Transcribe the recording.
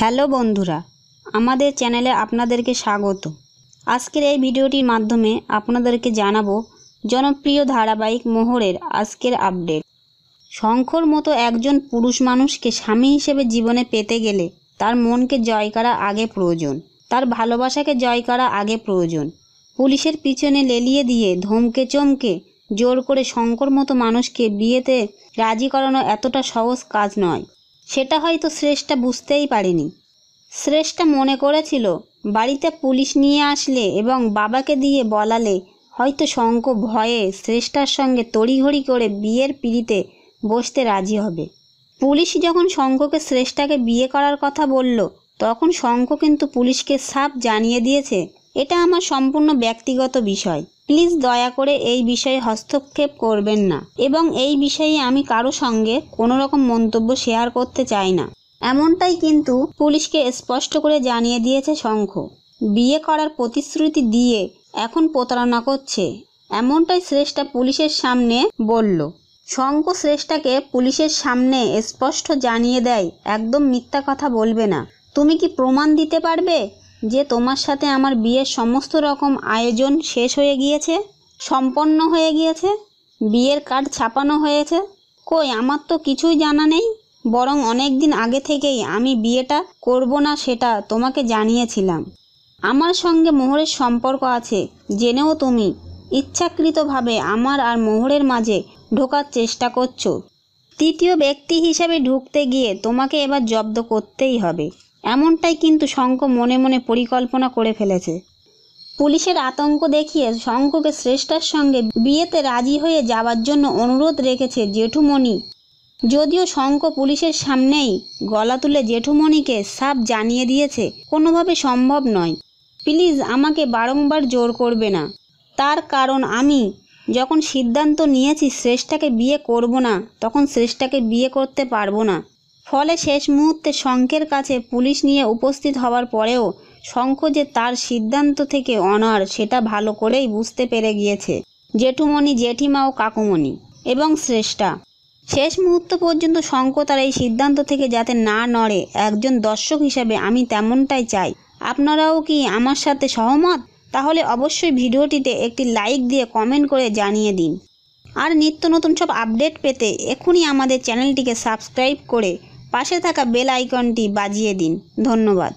hello বন্ধুরা আমাদের চ্যানেলে আপনাদেরকে স্বাগত আজকের এই ভিডিওটির মাধ্যমে আপনাদেরকে জানাবো জনপ্রিয় ধারাবাহিক মোহরের আজকের আপডেট শঙ্কর মতো একজন পুরুষ মানুষকে স্বামী হিসেবে জীবনে পেতে গেলে তার মনকে জয় করা আগে প্রয়োজন তার ভালোবাসাকে জয় করা আগে প্রয়োজন পুলিশের পিছনে লেলিয়ে দিয়ে ধমকে চমকে জোর করে শঙ্কর মতো মানুষকে বিয়েতে রাজি করানো এতটা সহজ কাজ নয় সেটা হয়তো শ্রেষ্ঠা বুঝতেই পারেনি শ্রেষ্ঠা মনে করেছিল বাড়িতে পুলিশ নিয়ে আসলে এবং বাবাকে দিয়ে বলালে হয়তো শঙ্ক ভয়ে শ্রেষ্ঠার সঙ্গে তড়িঘড়ি করে বিয়ের পিড়িতে বসতে রাজি হবে পুলিশ যখন শঙ্ককে শ্রেষ্ঠাকে বিয়ে করার কথা বলল তখন শঙ্ক কিন্তু পুলিশকে সাপ জানিয়ে দিয়েছে এটা আমার সম্পূর্ণ ব্যক্তিগত বিষয় প্লিজ দয়া করে এই বিষয়ে হস্তক্ষেপ করবেন না এবং এই বিষয়ে আমি কারো সঙ্গে কোনো রকম মন্তব্য শেয়ার করতে চাই না এমনটাই কিন্তু পুলিশকে স্পষ্ট করে জানিয়ে দিয়েছে শঙ্খ বিয়ে করার প্রতিশ্রুতি দিয়ে এখন প্রতারণা করছে এমনটাই শ্রেষ্ঠা পুলিশের সামনে বলল শঙ্খ শ্রেষ্ঠাকে পুলিশের সামনে স্পষ্ট জানিয়ে দেয় একদম মিথ্যা কথা বলবে না তুমি কি প্রমাণ দিতে পারবে যে তোমার সাথে আমার বিয়ের সমস্ত রকম আয়োজন শেষ হয়ে গিয়েছে সম্পন্ন হয়ে গিয়েছে বিয়ের কার্ড ছাপানো হয়েছে কই আমার তো কিছুই জানা নেই বরং অনেক দিন আগে থেকেই আমি বিয়েটা করব না সেটা তোমাকে জানিয়েছিলাম আমার সঙ্গে মোহরের সম্পর্ক আছে জেনেও তুমি ইচ্ছাকৃতভাবে আমার আর মোহরের মাঝে ঢোকার চেষ্টা করছো তৃতীয় ব্যক্তি হিসাবে ঢুকতে গিয়ে তোমাকে এবার জব্দ করতেই হবে এমনটাই কিন্তু শঙ্খ মনে মনে পরিকল্পনা করে ফেলেছে পুলিশের আতঙ্ক দেখিয়ে শঙ্খকে শ্রেষ্ঠার সঙ্গে বিয়েতে রাজি হয়ে যাওয়ার জন্য অনুরোধ রেখেছে জেঠুমণি যদিও শঙ্খ পুলিশের সামনেই গলা তুলে জেঠুমণিকে সাপ জানিয়ে দিয়েছে কোনোভাবে সম্ভব নয় প্লিজ আমাকে বারংবার জোর করবে না তার কারণ আমি যখন সিদ্ধান্ত নিয়েছি শ্রেষ্ঠাকে বিয়ে করব না তখন শ্রেষ্ঠাকে বিয়ে করতে পারবো না ফলে শেষ মুহূর্তে শঙ্কের কাছে পুলিশ নিয়ে উপস্থিত হওয়ার পরেও শঙ্খ যে তার সিদ্ধান্ত থেকে অনার সেটা ভালো করেই বুঝতে পেরে গিয়েছে জেঠুমণি জেঠিমা ও কাকুমণি এবং শ্রেষ্ঠা শেষ মুহূর্ত পর্যন্ত শঙ্খ তার এই সিদ্ধান্ত থেকে যাতে না নড়ে একজন দর্শক হিসাবে আমি তেমনটাই চাই আপনারাও কি আমার সাথে সহমত তাহলে অবশ্যই ভিডিওটিতে একটি লাইক দিয়ে কমেন্ট করে জানিয়ে দিন আর নিত্য নতুন সব আপডেট পেতে এখনই আমাদের চ্যানেলটিকে সাবস্ক্রাইব করে পাশে থাকা বেল আইকনটি বাজিয়ে দিন ধন্যবাদ